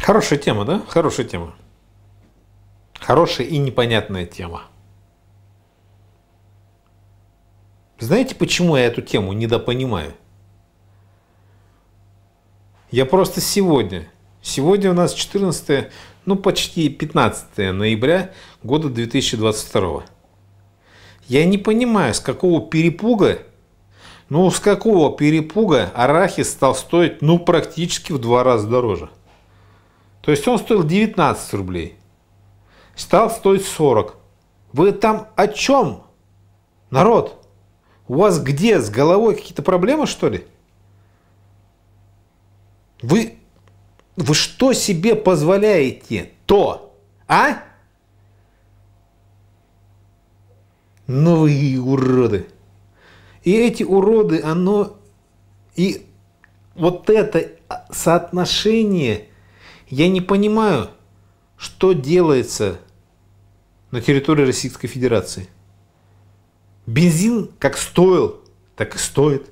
Хорошая тема, да? Хорошая тема. Хорошая и непонятная тема. Знаете, почему я эту тему недопонимаю? Я просто сегодня, сегодня у нас 14, ну почти 15 ноября года 2022. Я не понимаю, с какого перепуга, ну с какого перепуга арахис стал стоить ну практически в два раза дороже. То есть он стоил 19 рублей. Стал стоить 40. Вы там о чем? Народ, у вас где, с головой какие-то проблемы, что ли? Вы, вы что себе позволяете? То, а? Новые уроды. И эти уроды, оно... И вот это а, соотношение я не понимаю, что делается на территории Российской Федерации. Бензин как стоил, так и стоит.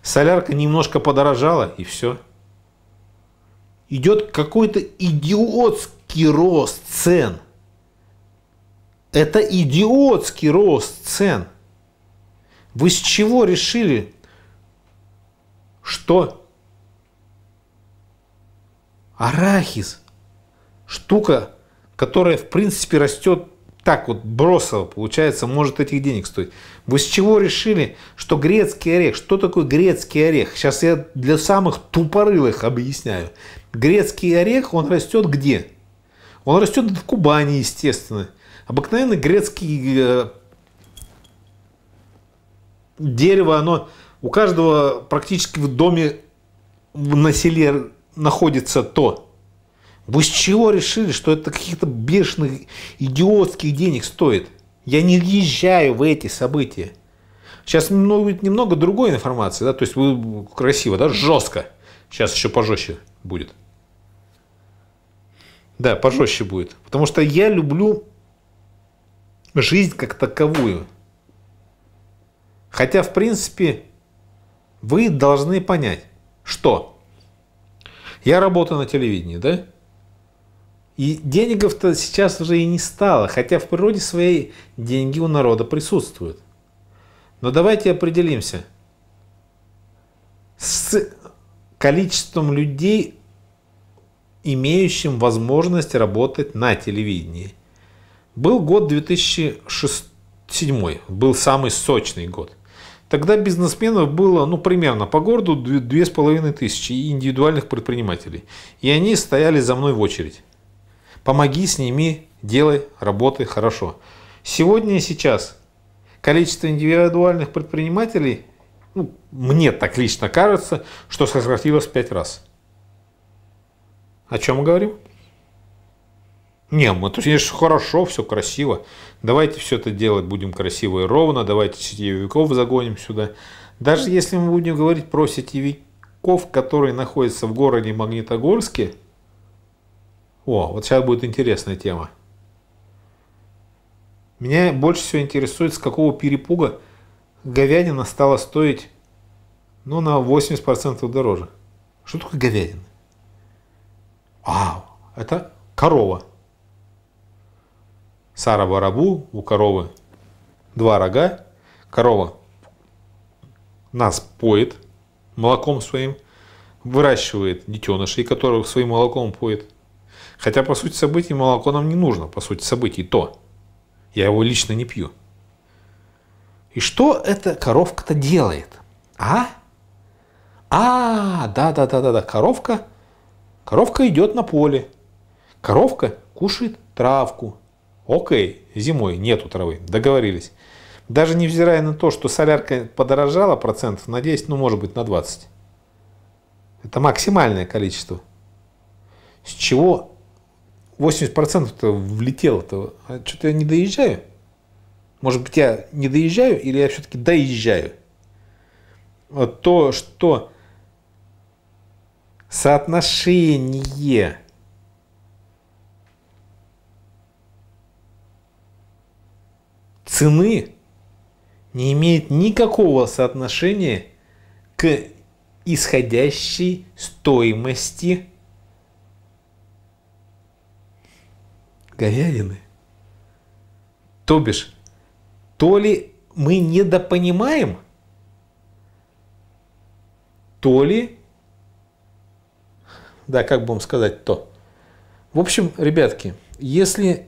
Солярка немножко подорожала и все. Идет какой-то идиотский рост цен. Это идиотский рост цен. Вы с чего решили, что арахис. Штука, которая в принципе растет так вот бросово, получается, может этих денег стоить. Вы с чего решили, что грецкий орех? Что такое грецкий орех? Сейчас я для самых тупорылых объясняю. Грецкий орех, он растет где? Он растет в Кубани, естественно. Обыкновенно грецкий э, дерево, оно у каждого практически в доме на селе находится то. Вы с чего решили, что это каких-то бешеных идиотских денег стоит? Я не въезжаю в эти события. Сейчас будет ну, немного другой информации, да, то есть вы красиво, да, жестко. Сейчас еще пожестче будет. Да, пожестче будет. Потому что я люблю жизнь как таковую. Хотя, в принципе, вы должны понять, что я работаю на телевидении, да? И денег-то сейчас уже и не стало, хотя в природе своей деньги у народа присутствуют. Но давайте определимся с количеством людей, имеющим возможность работать на телевидении. Был год 2007, был самый сочный год. Тогда бизнесменов было ну, примерно по городу 2500 и индивидуальных предпринимателей. И они стояли за мной в очередь. Помоги, сними, делай, работай хорошо. Сегодня и сейчас количество индивидуальных предпринимателей, ну, мне так лично кажется, что сократилось в 5 раз. О чем мы говорим? Не, мы тут, есть хорошо, все красиво. Давайте все это делать будем красиво и ровно. Давайте сетевиков загоним сюда. Даже если мы будем говорить про сетевиков, которые находятся в городе Магнитогорске. О, вот сейчас будет интересная тема. Меня больше всего интересует, с какого перепуга говядина стала стоить ну, на 80% дороже. Что такое говядина? А, это корова. Сара-барабу, у коровы два рога, корова нас поет молоком своим, выращивает детенышей, которых своим молоком поет. Хотя, по сути событий, молоко нам не нужно, по сути событий, то. Я его лично не пью. И что эта коровка-то делает? А? А, да-да-да-да-да, коровка. Коровка идет на поле. Коровка кушает травку. Окей, зимой нету травы, договорились. Даже невзирая на то, что солярка подорожала процентов на 10, ну может быть на 20. Это максимальное количество. С чего 80%-то влетело-то? А что-то я не доезжаю. Может быть, я не доезжаю или я все-таки доезжаю? Вот то, что соотношение цены не имеет никакого соотношения к исходящей стоимости говядины. То бишь, то ли мы недопонимаем, то ли, да, как бы вам сказать, то. В общем, ребятки, если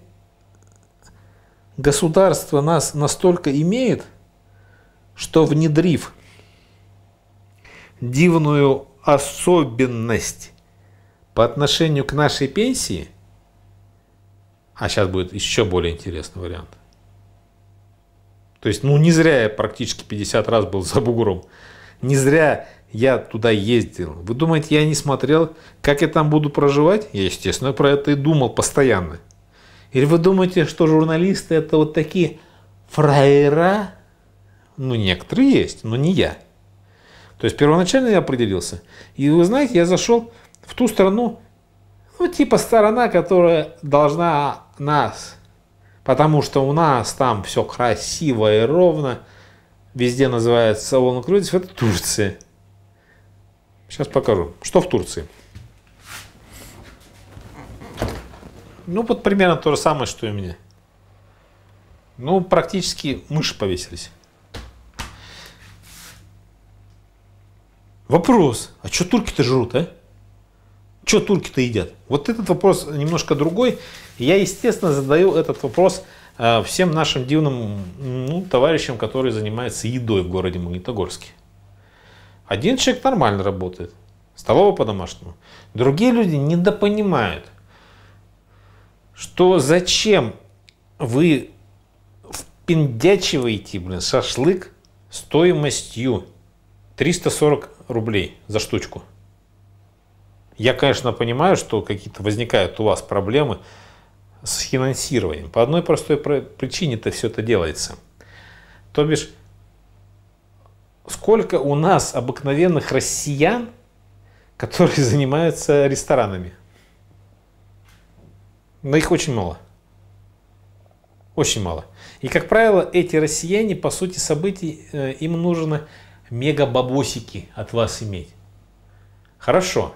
государство нас настолько имеет, что внедрив дивную особенность по отношению к нашей пенсии, а сейчас будет еще более интересный вариант. То есть, ну не зря я практически 50 раз был за бугром. Не зря я туда ездил. Вы думаете, я не смотрел, как я там буду проживать? Я, естественно, про это и думал постоянно. Или вы думаете, что журналисты это вот такие фраера? Ну, некоторые есть, но не я. То есть первоначально я определился. И вы знаете, я зашел в ту страну, ну, типа сторона, которая должна нас, потому что у нас там все красиво и ровно, везде называется салон крутится, это Турция. Сейчас покажу, что в Турции. Ну, вот примерно то же самое, что и у меня. Ну, практически мыши повесились. Вопрос, а что турки-то жрут, а? Что турки-то едят? Вот этот вопрос немножко другой. Я, естественно, задаю этот вопрос э, всем нашим дивным ну, товарищам, которые занимаются едой в городе Магнитогорске. Один человек нормально работает, столовая по-домашнему. Другие люди недопонимают, что зачем вы впендячиваете, блин, шашлык стоимостью 340 рублей за штучку. Я, конечно, понимаю, что какие-то возникают у вас проблемы с финансированием. По одной простой причине это все это делается. То бишь, сколько у нас обыкновенных россиян, которые занимаются ресторанами – но их очень мало. Очень мало. И, как правило, эти россияне, по сути событий, э, им нужно мега-бабосики от вас иметь. Хорошо.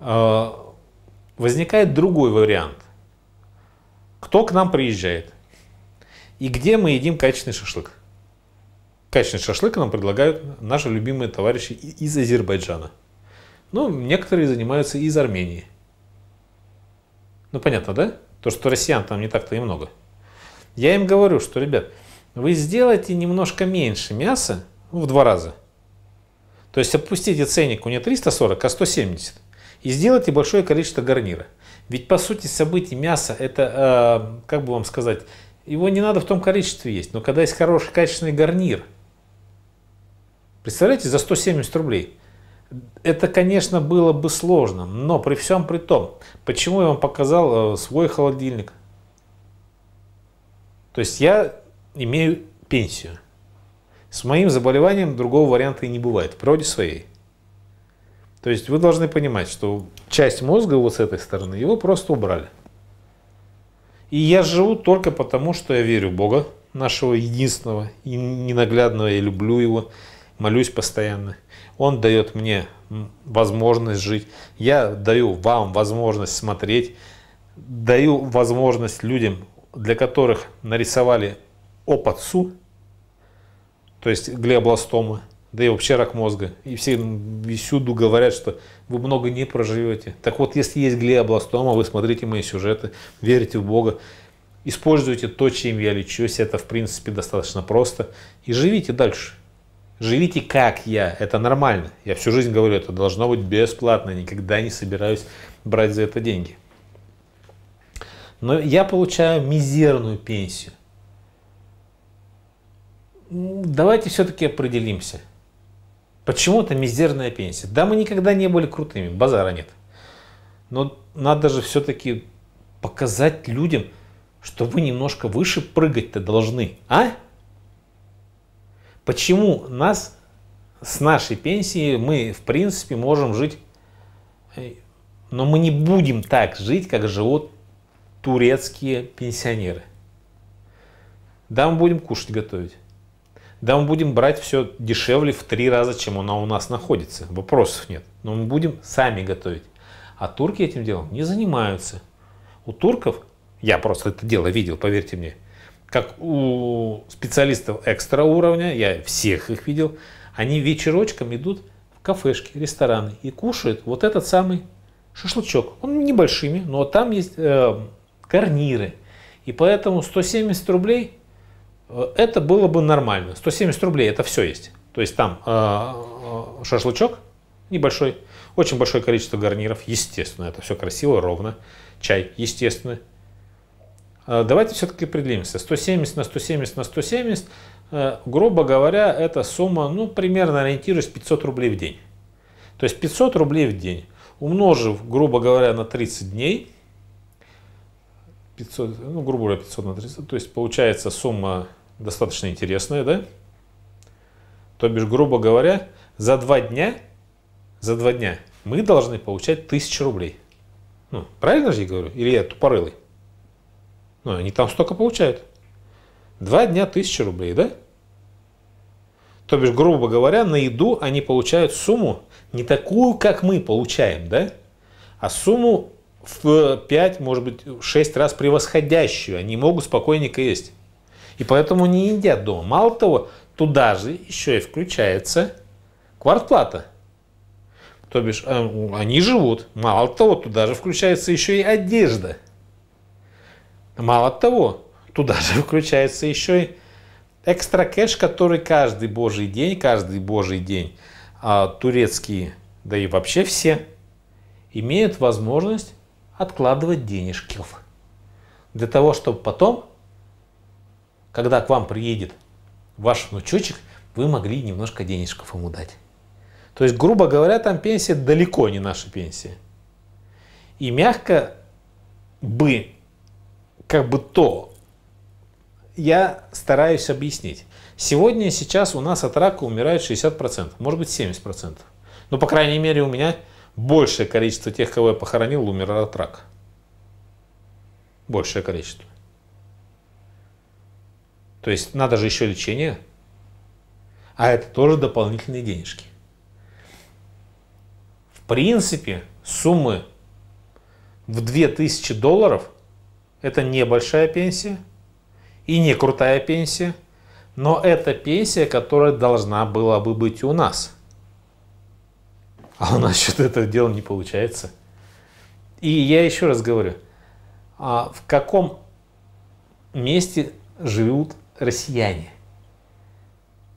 А, возникает другой вариант. Кто к нам приезжает? И где мы едим качественный шашлык? Качественный шашлык нам предлагают наши любимые товарищи из Азербайджана. Ну, некоторые занимаются из Армении – ну, понятно, да? То, что россиян там не так-то и много. Я им говорю, что, ребят, вы сделайте немножко меньше мяса, ну, в два раза. То есть опустите ценнику не 340, а 170. И сделайте большое количество гарнира. Ведь по сути событий мяса это, э, как бы вам сказать, его не надо в том количестве есть. Но когда есть хороший качественный гарнир, представляете, за 170 рублей это, конечно, было бы сложно, но при всем при том, почему я вам показал э, свой холодильник? То есть я имею пенсию. С моим заболеванием другого варианта и не бывает, в природе своей. То есть вы должны понимать, что часть мозга вот с этой стороны, его просто убрали. И я живу только потому, что я верю в Бога, нашего единственного и ненаглядного, я люблю его молюсь постоянно. Он дает мне возможность жить. Я даю вам возможность смотреть. Даю возможность людям, для которых нарисовали опацу, то есть глиобластомы, да и вообще рак мозга. И все и всюду говорят, что вы много не проживете. Так вот, если есть глиобластома, вы смотрите мои сюжеты, верите в Бога, используйте то, чем я лечусь. Это, в принципе, достаточно просто. И живите дальше. Живите как я, это нормально. Я всю жизнь говорю, это должно быть бесплатно, никогда не собираюсь брать за это деньги. Но я получаю мизерную пенсию. Давайте все-таки определимся. Почему это мизерная пенсия? Да, мы никогда не были крутыми, базара нет. Но надо же все-таки показать людям, что вы немножко выше прыгать-то должны, а? Почему нас с нашей пенсии мы, в принципе, можем жить, э, но мы не будем так жить, как живут турецкие пенсионеры. Да, мы будем кушать готовить. Да, мы будем брать все дешевле в три раза, чем оно у нас находится. Вопросов нет. Но мы будем сами готовить. А турки этим делом не занимаются. У турков, я просто это дело видел, поверьте мне, как у специалистов экстра уровня, я всех их видел, они вечерочком идут в кафешки, рестораны и кушают вот этот самый шашлычок. Он небольшими, но там есть э, гарниры. И поэтому 170 рублей э, это было бы нормально. 170 рублей это все есть. То есть там э, э, шашлычок небольшой, очень большое количество гарниров, естественно, это все красиво, ровно, чай, естественно, а, давайте все-таки определимся. 170 на 170 на 170, э, грубо говоря, это сумма, ну, примерно ориентируясь 500 рублей в день. То есть 500 рублей в день, умножив, грубо говоря, на 30 дней, 500, ну, грубо говоря, 500 на 30, то есть получается сумма достаточно интересная, да? То бишь, грубо говоря, за два дня, за два дня мы должны получать 1000 рублей. Ну, правильно же я говорю? Или я тупорылый? Ну, они там столько получают. Два дня тысяча рублей, да? То бишь, грубо говоря, на еду они получают сумму не такую, как мы получаем, да? А сумму в 5, э, может быть, в 6 раз превосходящую. Они могут спокойненько есть. И поэтому не едят дома. Мало того, туда же еще и включается квартплата. То бишь, э, они живут. Мало того, туда же включается еще и одежда – Мало того, туда же включается еще и экстра кэш, который каждый божий день, каждый божий день а, турецкие, да и вообще все, имеют возможность откладывать денежки. Для того, чтобы потом, когда к вам приедет ваш внучочек, вы могли немножко денежков ему дать. То есть, грубо говоря, там пенсия далеко не наша пенсия. И мягко бы как бы то. Я стараюсь объяснить. Сегодня, сейчас у нас от рака умирает 60%, может быть 70%. Но, по крайней мере, у меня большее количество тех, кого я похоронил, умер от рака. Большее количество. То есть надо же еще лечение. А это тоже дополнительные денежки. В принципе, суммы в 2000 долларов – это не большая пенсия и не крутая пенсия, но это пенсия, которая должна была бы быть у нас. А у нас что-то это дело не получается. И я еще раз говорю, а в каком месте живут россияне?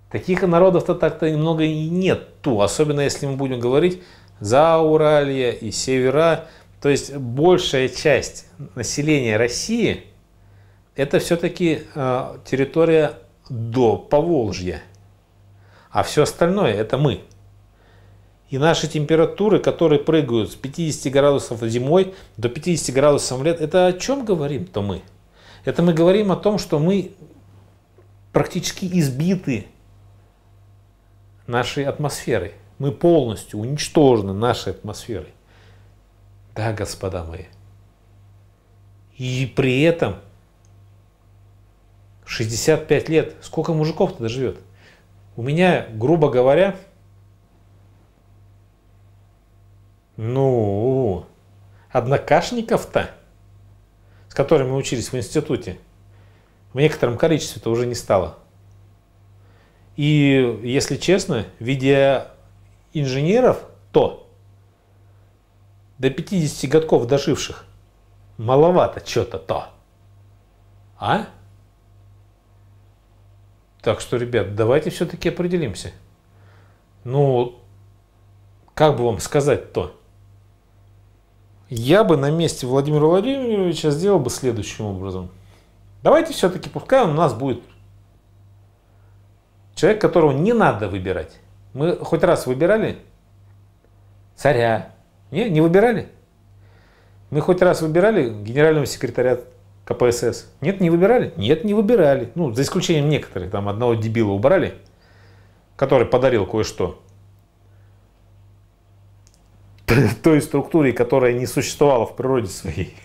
Таких народов-то так-то немного и нету, особенно если мы будем говорить за Уралье и севера, то есть большая часть населения России это все-таки э, территория до Поволжья, а все остальное это мы. И наши температуры, которые прыгают с 50 градусов зимой до 50 градусов лет, это о чем говорим-то мы? Это мы говорим о том, что мы практически избиты нашей атмосферой. Мы полностью уничтожены нашей атмосферой. Да, господа мои. И при этом 65 лет. Сколько мужиков тогда живет? У меня, грубо говоря, ну, однокашников-то, с которыми мы учились в институте, в некотором количестве это уже не стало. И, если честно, видя инженеров, то до 50 годков доживших. Маловато что-то то. А? Так что, ребят, давайте все-таки определимся. Ну, как бы вам сказать-то? Я бы на месте Владимира Владимировича сделал бы следующим образом. Давайте все-таки пускай у нас будет человек, которого не надо выбирать. Мы хоть раз выбирали царя, не, не выбирали? Мы хоть раз выбирали генерального секретаря КПСС? Нет, не выбирали? Нет, не выбирали. Ну, за исключением некоторых. Там одного дебила убрали, который подарил кое-что той структуре, которая не существовала в природе своей.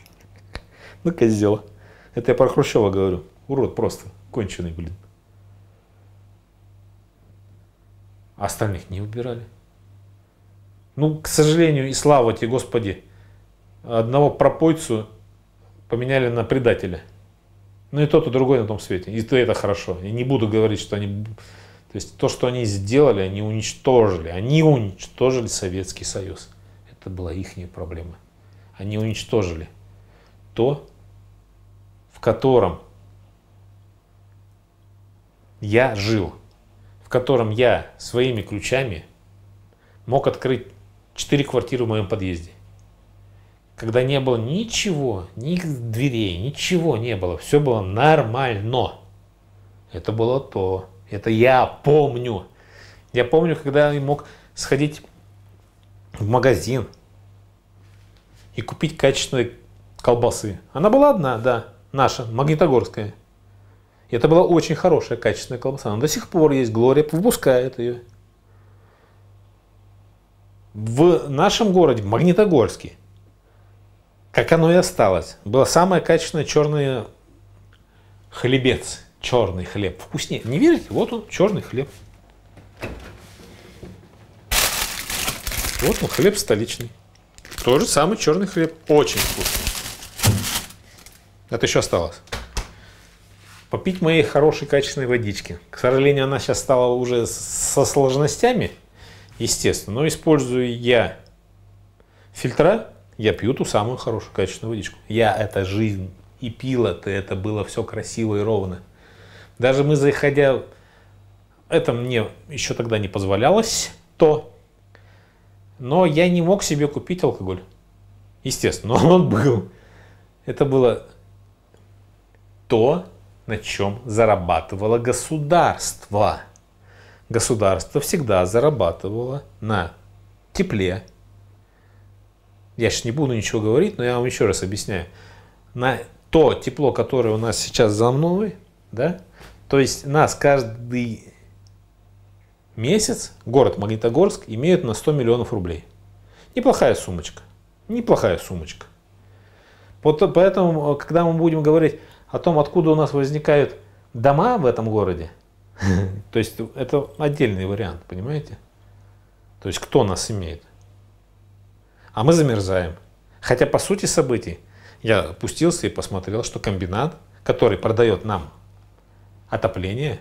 Ну, козел. Это я про Хрущева говорю. Урод просто. Конченый, блин. А остальных не убирали. Ну, к сожалению, и слава тебе, Господи, одного пропойцу поменяли на предателя. Ну и тот, и другой на том свете. И то это хорошо. Я не буду говорить, что они... То есть то, что они сделали, они уничтожили. Они уничтожили Советский Союз. Это была их проблема. Они уничтожили то, в котором я жил, в котором я своими ключами мог открыть Четыре квартиры в моем подъезде. Когда не было ничего, ни дверей, ничего не было. Все было нормально. Это было то. Это я помню. Я помню, когда я мог сходить в магазин и купить качественные колбасы. Она была одна, да, наша, магнитогорская. И это была очень хорошая, качественная колбаса. Она до сих пор есть, Глория выпускает ее в нашем городе, в Магнитогорске, как оно и осталось, было самое качественное черное хлебец, черный хлеб. Вкуснее. Не верите? Вот он, черный хлеб. Вот он, хлеб столичный. тоже самый черный хлеб. Очень вкусный. Это еще осталось. Попить моей хорошей качественной водички. К сожалению, она сейчас стала уже со сложностями – естественно. Но использую я фильтра, я пью ту самую хорошую качественную водичку. Я – это жизнь. И пила ты, это было все красиво и ровно. Даже мы заходя, это мне еще тогда не позволялось, то, но я не мог себе купить алкоголь. Естественно, но он был. Это было то, на чем зарабатывало государство государство всегда зарабатывало на тепле. Я сейчас не буду ничего говорить, но я вам еще раз объясняю. На то тепло, которое у нас сейчас за мной, да, то есть нас каждый месяц, город Магнитогорск, имеют на 100 миллионов рублей. Неплохая сумочка. Неплохая сумочка. Вот поэтому, э, когда мы будем говорить о том, откуда у нас возникают дома в этом городе, То есть это отдельный вариант, понимаете? То есть кто нас имеет? А мы замерзаем. Хотя по сути событий я опустился и посмотрел, что комбинат, который продает нам отопление,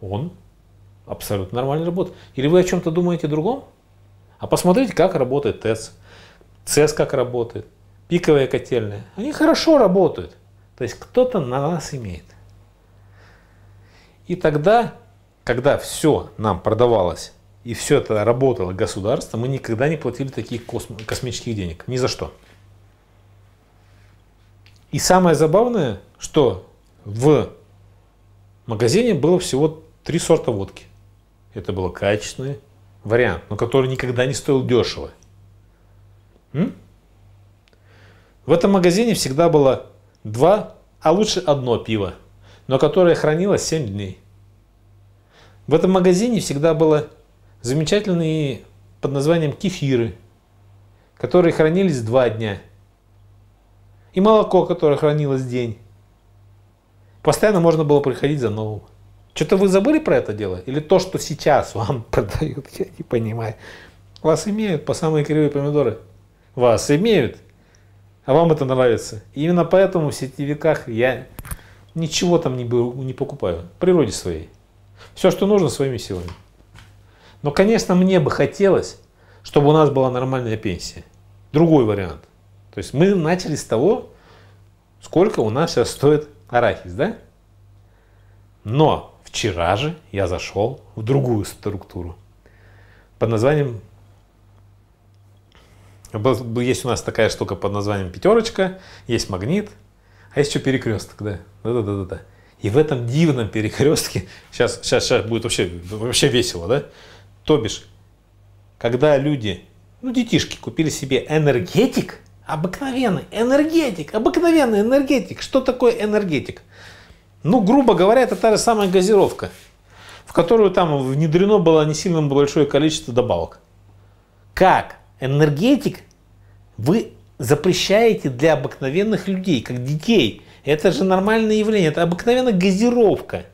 он абсолютно нормально работает. Или вы о чем-то думаете другом? А посмотрите, как работает ТЭЦ, ЦЕС как работает, пиковая котельная. Они хорошо работают. То есть кто-то на нас имеет. И тогда, когда все нам продавалось и все это работало государство, мы никогда не платили таких косм космических денег. Ни за что. И самое забавное, что в магазине было всего три сорта водки. Это был качественный вариант, но который никогда не стоил дешево. М? В этом магазине всегда было два, а лучше одно пиво, но которое хранилось 7 дней. В этом магазине всегда было замечательные под названием кефиры, которые хранились два дня, и молоко, которое хранилось день. Постоянно можно было приходить за новым. Что-то вы забыли про это дело? Или то, что сейчас вам продают, я не понимаю. Вас имеют по самые кривые помидоры. Вас имеют а вам это нравится. И именно поэтому в сетевиках я ничего там не, не покупаю. природе своей. Все, что нужно, своими силами. Но, конечно, мне бы хотелось, чтобы у нас была нормальная пенсия. Другой вариант. То есть мы начали с того, сколько у нас сейчас стоит арахис, да? Но вчера же я зашел в другую структуру под названием есть у нас такая штука под названием пятерочка, есть магнит, а есть еще перекресток, да. Да-да-да-да. И в этом дивном перекрестке, сейчас, сейчас, сейчас будет вообще, вообще весело, да? То бишь, когда люди, ну, детишки, купили себе энергетик, обыкновенный энергетик, обыкновенный энергетик. Что такое энергетик? Ну, грубо говоря, это та же самая газировка, в которую там внедрено было не сильно большое количество добавок. Как энергетик вы запрещаете для обыкновенных людей, как детей. Это же нормальное явление, это обыкновенная газировка.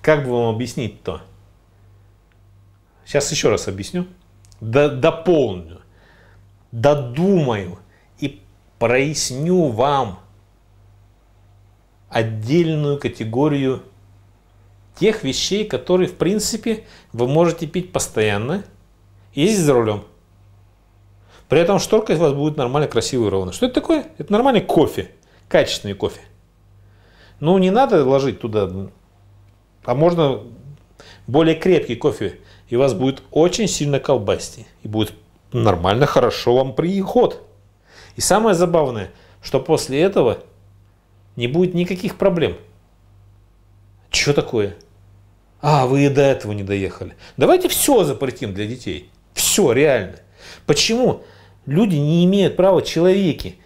Как бы вам объяснить-то? Сейчас еще раз объясню, дополню, додумаю и проясню вам отдельную категорию тех вещей, которые, в принципе, вы можете пить постоянно, ездить за рулем. При этом шторка у вас будет нормально, красивая и ровная. Что это такое? Это нормальный кофе, качественный кофе. Ну, не надо ложить туда, а можно более крепкий кофе, и вас будет очень сильно колбасить, и будет нормально, хорошо вам приход. И самое забавное, что после этого не будет никаких проблем – что такое? А, вы и до этого не доехали. Давайте все запретим для детей. Все, реально. Почему? Люди не имеют права, человеки,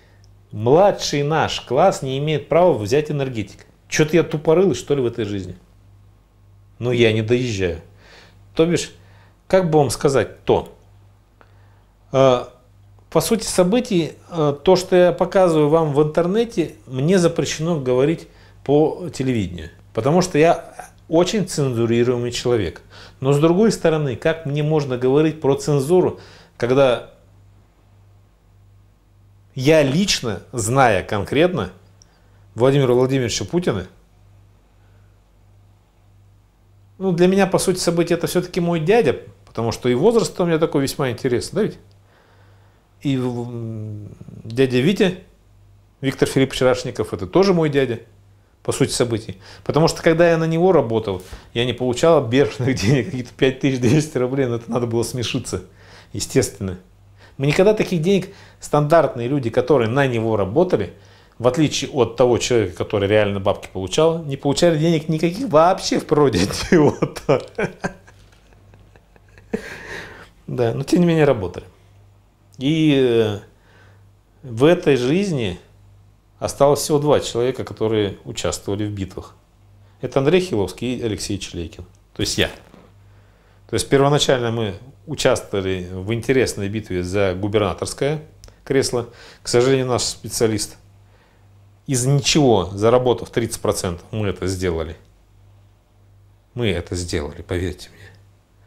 младший наш класс не имеет права взять энергетик. Что-то я тупорылый, что ли, в этой жизни. Но ну, я не доезжаю. То бишь, как бы вам сказать то? А, по сути событий, а, то, что я показываю вам в интернете, мне запрещено говорить по телевидению. Потому что я очень цензурируемый человек. Но с другой стороны, как мне можно говорить про цензуру, когда я лично, зная конкретно Владимира Владимировича Путина, ну, для меня, по сути, события это все-таки мой дядя, потому что и возраст у меня такой весьма интересный, да ведь? И дядя Витя, Виктор Филиппович Рашников, это тоже мой дядя по сути событий. Потому что, когда я на него работал, я не получал бешеных денег, какие-то 5200 рублей, но это надо было смешиться, естественно. Мы никогда таких денег, стандартные люди, которые на него работали, в отличие от того человека, который реально бабки получал, не получали денег никаких вообще в природе от то Да, но тем не менее работали. И э, в этой жизни Осталось всего два человека, которые участвовали в битвах. Это Андрей Хиловский и Алексей Челейкин. То есть я. То есть первоначально мы участвовали в интересной битве за губернаторское кресло. К сожалению, наш специалист из ничего, заработав 30%, мы это сделали. Мы это сделали, поверьте мне.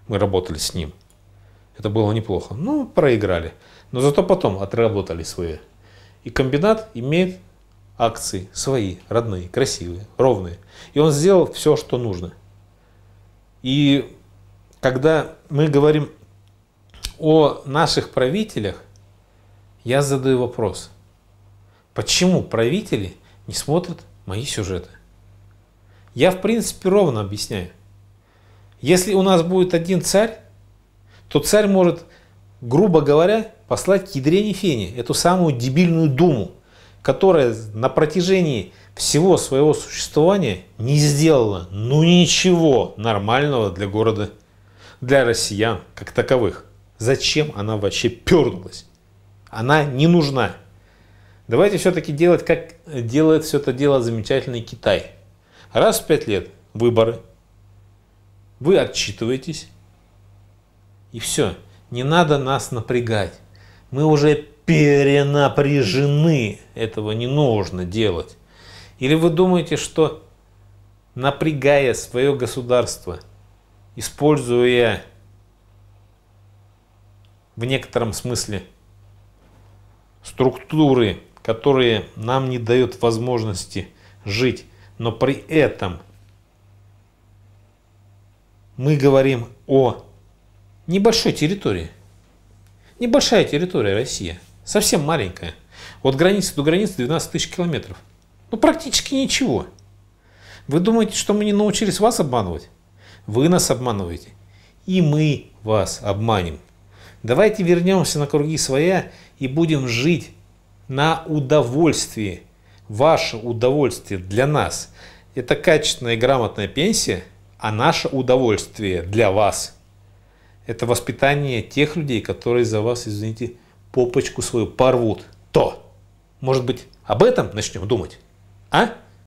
Мы работали с ним. Это было неплохо. Ну, проиграли. Но зато потом отработали свои. И комбинат имеет акции свои, родные, красивые, ровные. И он сделал все, что нужно. И когда мы говорим о наших правителях, я задаю вопрос, почему правители не смотрят мои сюжеты? Я, в принципе, ровно объясняю. Если у нас будет один царь, то царь может, грубо говоря, послать к ядрене фени, эту самую дебильную думу, которая на протяжении всего своего существования не сделала ну ничего нормального для города, для россиян как таковых. Зачем она вообще пернулась? Она не нужна. Давайте все-таки делать, как делает все это дело замечательный Китай. Раз в пять лет выборы, вы отчитываетесь, и все. Не надо нас напрягать. Мы уже перенапряжены, этого не нужно делать. Или вы думаете, что напрягая свое государство, используя в некотором смысле структуры, которые нам не дают возможности жить, но при этом мы говорим о небольшой территории. Небольшая территория России – совсем маленькая. От границы до границы 12 тысяч километров. Ну, практически ничего. Вы думаете, что мы не научились вас обманывать? Вы нас обманываете. И мы вас обманем. Давайте вернемся на круги своя и будем жить на удовольствии. Ваше удовольствие для нас – это качественная и грамотная пенсия, а наше удовольствие для вас – это воспитание тех людей, которые за вас, извините, попочку свою порвут, то, может быть, об этом начнем думать? А?